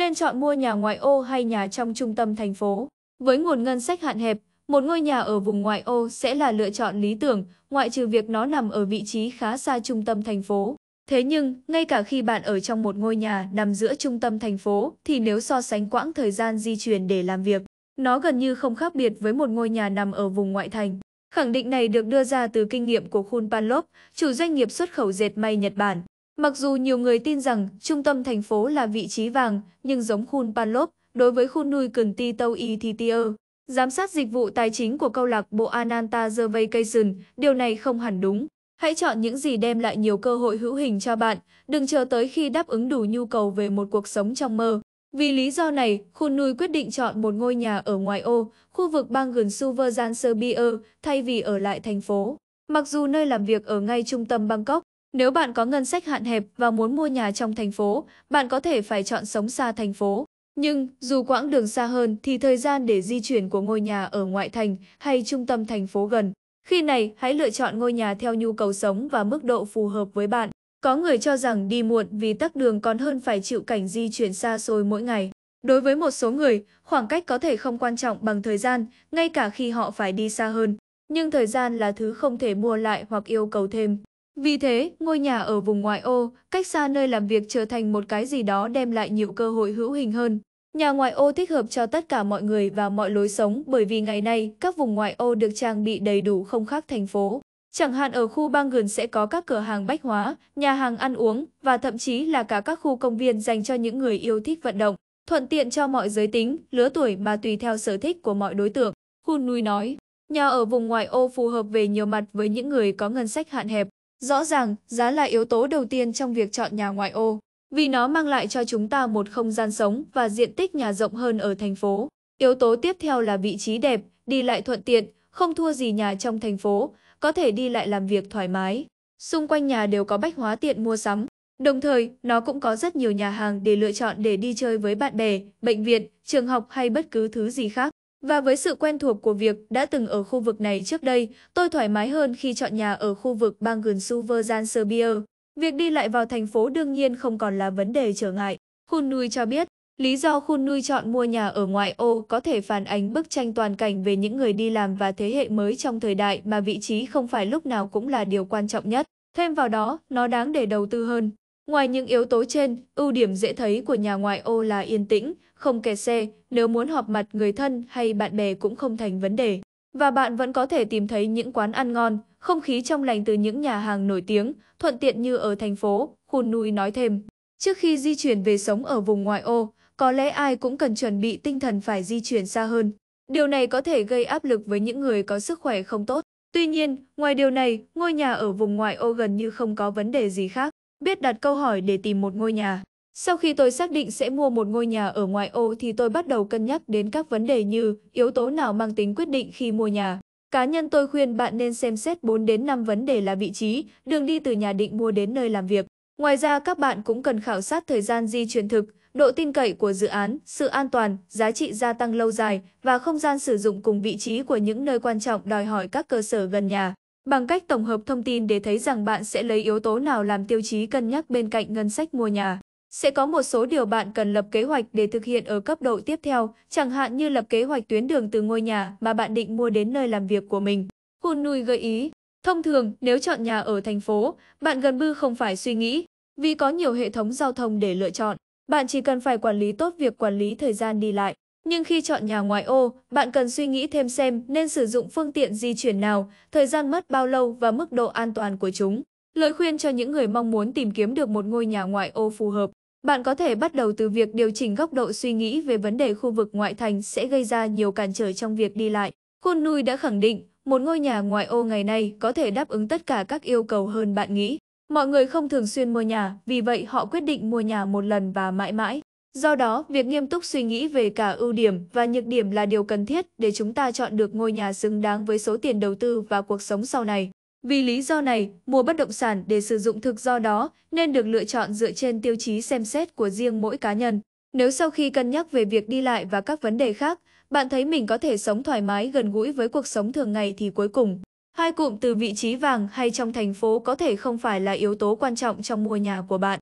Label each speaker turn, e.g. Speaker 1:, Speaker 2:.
Speaker 1: nên chọn mua nhà ngoại ô hay nhà trong trung tâm thành phố. Với nguồn ngân sách hạn hẹp, một ngôi nhà ở vùng ngoại ô sẽ là lựa chọn lý tưởng, ngoại trừ việc nó nằm ở vị trí khá xa trung tâm thành phố. Thế nhưng, ngay cả khi bạn ở trong một ngôi nhà nằm giữa trung tâm thành phố, thì nếu so sánh quãng thời gian di chuyển để làm việc, nó gần như không khác biệt với một ngôi nhà nằm ở vùng ngoại thành. Khẳng định này được đưa ra từ kinh nghiệm của Khun Panlop, chủ doanh nghiệp xuất khẩu dệt may Nhật Bản. Mặc dù nhiều người tin rằng trung tâm thành phố là vị trí vàng, nhưng giống khuôn Panlop, đối với khu nuôi cần ti tâu y thì tier. Giám sát dịch vụ tài chính của câu lạc bộ Ananta The Vacation, điều này không hẳn đúng. Hãy chọn những gì đem lại nhiều cơ hội hữu hình cho bạn, đừng chờ tới khi đáp ứng đủ nhu cầu về một cuộc sống trong mơ. Vì lý do này, khu nuôi quyết định chọn một ngôi nhà ở ngoài ô, khu vực bang gần Suverjan Serbia, thay vì ở lại thành phố. Mặc dù nơi làm việc ở ngay trung tâm Bangkok, nếu bạn có ngân sách hạn hẹp và muốn mua nhà trong thành phố, bạn có thể phải chọn sống xa thành phố. Nhưng, dù quãng đường xa hơn thì thời gian để di chuyển của ngôi nhà ở ngoại thành hay trung tâm thành phố gần. Khi này, hãy lựa chọn ngôi nhà theo nhu cầu sống và mức độ phù hợp với bạn. Có người cho rằng đi muộn vì tắc đường còn hơn phải chịu cảnh di chuyển xa xôi mỗi ngày. Đối với một số người, khoảng cách có thể không quan trọng bằng thời gian, ngay cả khi họ phải đi xa hơn. Nhưng thời gian là thứ không thể mua lại hoặc yêu cầu thêm. Vì thế, ngôi nhà ở vùng ngoại ô, cách xa nơi làm việc trở thành một cái gì đó đem lại nhiều cơ hội hữu hình hơn. Nhà ngoại ô thích hợp cho tất cả mọi người và mọi lối sống bởi vì ngày nay các vùng ngoại ô được trang bị đầy đủ không khác thành phố. Chẳng hạn ở khu bang gần sẽ có các cửa hàng bách hóa, nhà hàng ăn uống và thậm chí là cả các khu công viên dành cho những người yêu thích vận động, thuận tiện cho mọi giới tính, lứa tuổi mà tùy theo sở thích của mọi đối tượng. khu Nui nói, nhà ở vùng ngoại ô phù hợp về nhiều mặt với những người có ngân sách hạn hẹp, Rõ ràng, giá là yếu tố đầu tiên trong việc chọn nhà ngoại ô, vì nó mang lại cho chúng ta một không gian sống và diện tích nhà rộng hơn ở thành phố. Yếu tố tiếp theo là vị trí đẹp, đi lại thuận tiện, không thua gì nhà trong thành phố, có thể đi lại làm việc thoải mái. Xung quanh nhà đều có bách hóa tiện mua sắm, đồng thời nó cũng có rất nhiều nhà hàng để lựa chọn để đi chơi với bạn bè, bệnh viện, trường học hay bất cứ thứ gì khác. Và với sự quen thuộc của việc đã từng ở khu vực này trước đây, tôi thoải mái hơn khi chọn nhà ở khu vực bang gần Suverjan Serbia. Việc đi lại vào thành phố đương nhiên không còn là vấn đề trở ngại. Khun Nui cho biết, lý do Khun Nui chọn mua nhà ở ngoại ô có thể phản ánh bức tranh toàn cảnh về những người đi làm và thế hệ mới trong thời đại mà vị trí không phải lúc nào cũng là điều quan trọng nhất. Thêm vào đó, nó đáng để đầu tư hơn. Ngoài những yếu tố trên, ưu điểm dễ thấy của nhà ngoại ô là yên tĩnh, không kẹt xe, nếu muốn họp mặt người thân hay bạn bè cũng không thành vấn đề. Và bạn vẫn có thể tìm thấy những quán ăn ngon, không khí trong lành từ những nhà hàng nổi tiếng, thuận tiện như ở thành phố, Khun Nui nói thêm. Trước khi di chuyển về sống ở vùng ngoại ô, có lẽ ai cũng cần chuẩn bị tinh thần phải di chuyển xa hơn. Điều này có thể gây áp lực với những người có sức khỏe không tốt. Tuy nhiên, ngoài điều này, ngôi nhà ở vùng ngoại ô gần như không có vấn đề gì khác biết đặt câu hỏi để tìm một ngôi nhà. Sau khi tôi xác định sẽ mua một ngôi nhà ở ngoại ô thì tôi bắt đầu cân nhắc đến các vấn đề như yếu tố nào mang tính quyết định khi mua nhà. Cá nhân tôi khuyên bạn nên xem xét 4 đến 5 vấn đề là vị trí, đường đi từ nhà định mua đến nơi làm việc. Ngoài ra các bạn cũng cần khảo sát thời gian di chuyển thực, độ tin cậy của dự án, sự an toàn, giá trị gia tăng lâu dài và không gian sử dụng cùng vị trí của những nơi quan trọng đòi hỏi các cơ sở gần nhà. Bằng cách tổng hợp thông tin để thấy rằng bạn sẽ lấy yếu tố nào làm tiêu chí cân nhắc bên cạnh ngân sách mua nhà. Sẽ có một số điều bạn cần lập kế hoạch để thực hiện ở cấp độ tiếp theo, chẳng hạn như lập kế hoạch tuyến đường từ ngôi nhà mà bạn định mua đến nơi làm việc của mình. Hun Nui gợi ý, thông thường nếu chọn nhà ở thành phố, bạn gần như không phải suy nghĩ, vì có nhiều hệ thống giao thông để lựa chọn. Bạn chỉ cần phải quản lý tốt việc quản lý thời gian đi lại. Nhưng khi chọn nhà ngoài ô, bạn cần suy nghĩ thêm xem nên sử dụng phương tiện di chuyển nào, thời gian mất bao lâu và mức độ an toàn của chúng. Lời khuyên cho những người mong muốn tìm kiếm được một ngôi nhà ngoại ô phù hợp. Bạn có thể bắt đầu từ việc điều chỉnh góc độ suy nghĩ về vấn đề khu vực ngoại thành sẽ gây ra nhiều cản trở trong việc đi lại. Khôn Nui đã khẳng định, một ngôi nhà ngoại ô ngày nay có thể đáp ứng tất cả các yêu cầu hơn bạn nghĩ. Mọi người không thường xuyên mua nhà, vì vậy họ quyết định mua nhà một lần và mãi mãi. Do đó, việc nghiêm túc suy nghĩ về cả ưu điểm và nhược điểm là điều cần thiết để chúng ta chọn được ngôi nhà xứng đáng với số tiền đầu tư và cuộc sống sau này. Vì lý do này, mua bất động sản để sử dụng thực do đó nên được lựa chọn dựa trên tiêu chí xem xét của riêng mỗi cá nhân. Nếu sau khi cân nhắc về việc đi lại và các vấn đề khác, bạn thấy mình có thể sống thoải mái gần gũi với cuộc sống thường ngày thì cuối cùng, hai cụm từ vị trí vàng hay trong thành phố có thể không phải là yếu tố quan trọng trong mua nhà của bạn.